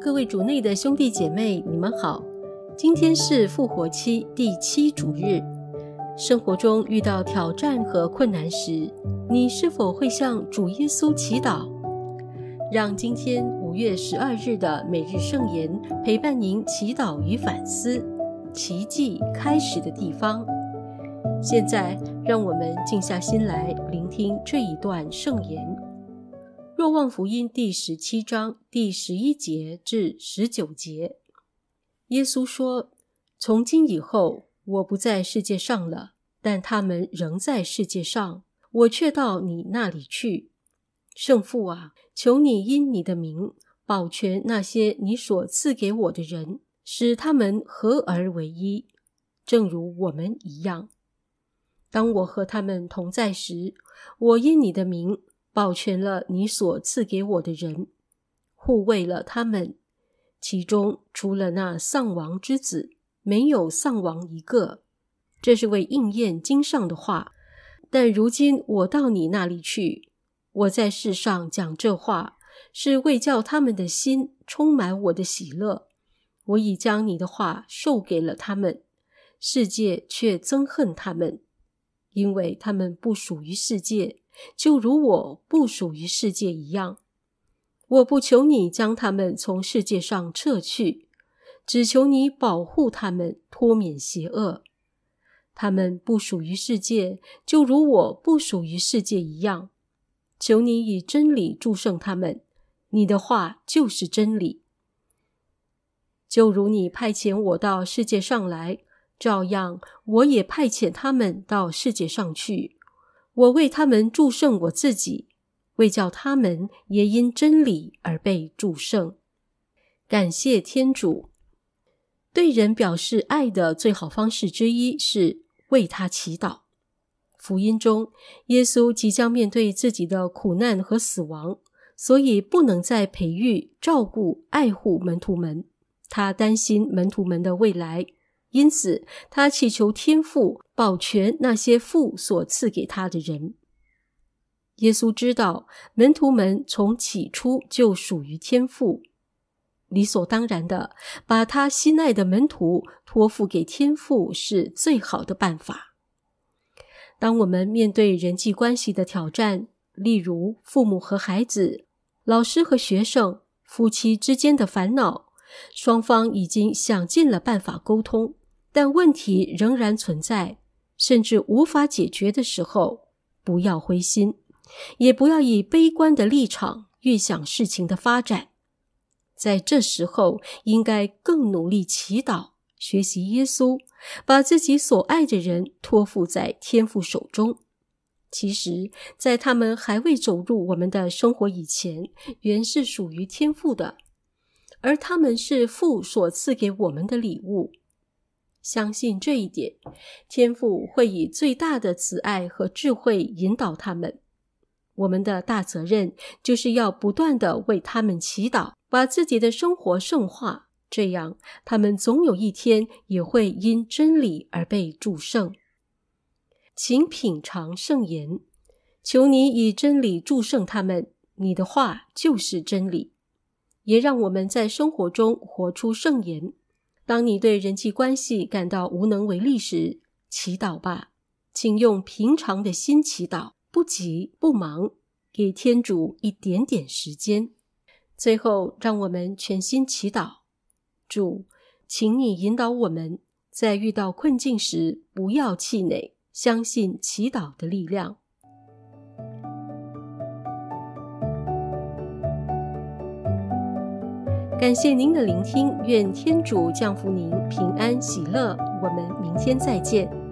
各位主内的兄弟姐妹，你们好。今天是复活期第七主日。生活中遇到挑战和困难时，你是否会向主耶稣祈祷？让今天五月十二日的每日圣言陪伴您祈祷与反思。奇迹开始的地方。现在，让我们静下心来聆听这一段圣言。若望福音第十七章第十一节至十九节，耶稣说：“从今以后，我不在世界上了，但他们仍在世界上，我却到你那里去。圣父啊，求你因你的名保全那些你所赐给我的人，使他们合而为一，正如我们一样。当我和他们同在时，我因你的名。”保全了你所赐给我的人，护卫了他们，其中除了那丧亡之子，没有丧亡一个。这是为应验经上的话。但如今我到你那里去，我在世上讲这话，是为叫他们的心充满我的喜乐。我已将你的话授给了他们，世界却憎恨他们，因为他们不属于世界。就如我不属于世界一样，我不求你将他们从世界上撤去，只求你保护他们，脱免邪恶。他们不属于世界，就如我不属于世界一样。求你以真理祝圣他们，你的话就是真理。就如你派遣我到世界上来，照样我也派遣他们到世界上去。我为他们祝圣我自己，为叫他们也因真理而被祝圣。感谢天主，对人表示爱的最好方式之一是为他祈祷。福音中，耶稣即将面对自己的苦难和死亡，所以不能再培育、照顾、爱护门徒们。他担心门徒们的未来。因此，他祈求天父保全那些父所赐给他的人。耶稣知道门徒们从起初就属于天父，理所当然的，把他心爱的门徒托付给天父是最好的办法。当我们面对人际关系的挑战，例如父母和孩子、老师和学生、夫妻之间的烦恼，双方已经想尽了办法沟通。但问题仍然存在，甚至无法解决的时候，不要灰心，也不要以悲观的立场预想事情的发展。在这时候，应该更努力祈祷、学习耶稣，把自己所爱的人托付在天父手中。其实，在他们还未走入我们的生活以前，原是属于天父的，而他们是父所赐给我们的礼物。相信这一点，天父会以最大的慈爱和智慧引导他们。我们的大责任就是要不断的为他们祈祷，把自己的生活圣化，这样他们总有一天也会因真理而被祝圣。请品尝圣言，求你以真理祝圣他们。你的话就是真理，也让我们在生活中活出圣言。当你对人际关系感到无能为力时，祈祷吧，请用平常的心祈祷，不急不忙，给天主一点点时间。最后，让我们全心祈祷：主，请你引导我们在遇到困境时不要气馁，相信祈祷的力量。感谢您的聆听，愿天主降福您，平安喜乐。我们明天再见。